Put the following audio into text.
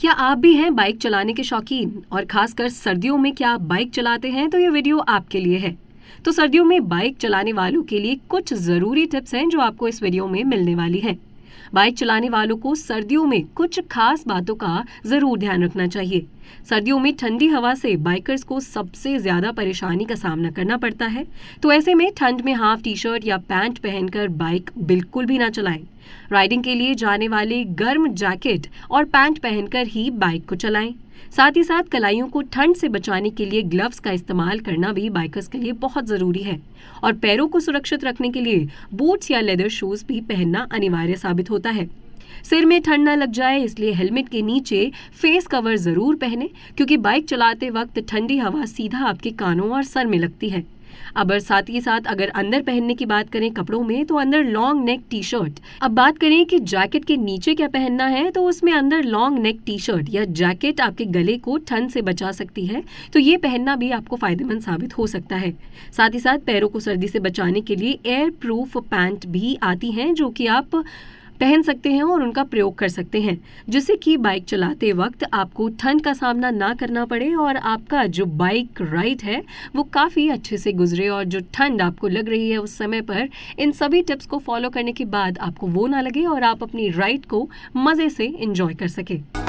क्या आप भी हैं बाइक चलाने के शौकीन और खासकर सर्दियों में क्या आप बाइक चलाते हैं तो ये वीडियो आपके लिए है तो सर्दियों में बाइक चलाने वालों के लिए कुछ ज़रूरी टिप्स हैं जो आपको इस वीडियो में मिलने वाली हैं बाइक चलाने वालों को सर्दियों में कुछ खास बातों का ज़रूर ध्यान रखना चाहिए सर्दियों में ठंडी हवा से बाइकर्स को सबसे ज़्यादा परेशानी का सामना करना पड़ता है तो ऐसे में ठंड में हाफ टी शर्ट या पैंट पहनकर बाइक बिल्कुल भी ना चलाएं राइडिंग के लिए जाने वाले गर्म जैकेट और पैंट पहनकर ही बाइक को चलाएं साथ ही साथ कलाइयों को ठंड से बचाने के लिए ग्लव्स का इस्तेमाल करना भी बाइकर्स के लिए बहुत ज़रूरी है और पैरों को सुरक्षित रखने के लिए बूट्स या लेदर शूज़ भी पहनना अनिवार्य साबित होता है सिर में ठंड न लग जाए इसलिए हेलमेट के नीचे फेस कवर ज़रूर पहने क्योंकि बाइक चलाते वक्त ठंडी हवा सीधा आपके कानों और सर में लगती है अब साथ ही साथ अगर अंदर पहनने की बात करें कपड़ों में तो अंदर लॉन्ग नेक टी शर्ट अब बात करें कि जैकेट के नीचे क्या पहनना है तो उसमें अंदर लॉन्ग नेक टी शर्ट या जैकेट आपके गले को ठंड से बचा सकती है तो ये पहनना भी आपको फायदेमंद साबित हो सकता है साथ ही साथ पैरों को सर्दी से बचाने के लिए एयर प्रूफ पैंट भी आती हैं जो कि आप पहन सकते हैं और उनका प्रयोग कर सकते हैं जिससे कि बाइक चलाते वक्त आपको ठंड का सामना ना करना पड़े और आपका जो बाइक राइड है वो काफ़ी अच्छे से गुजरे और जो ठंड आपको लग रही है उस समय पर इन सभी टिप्स को फॉलो करने के बाद आपको वो ना लगे और आप अपनी राइड को मज़े से इंजॉय कर सकें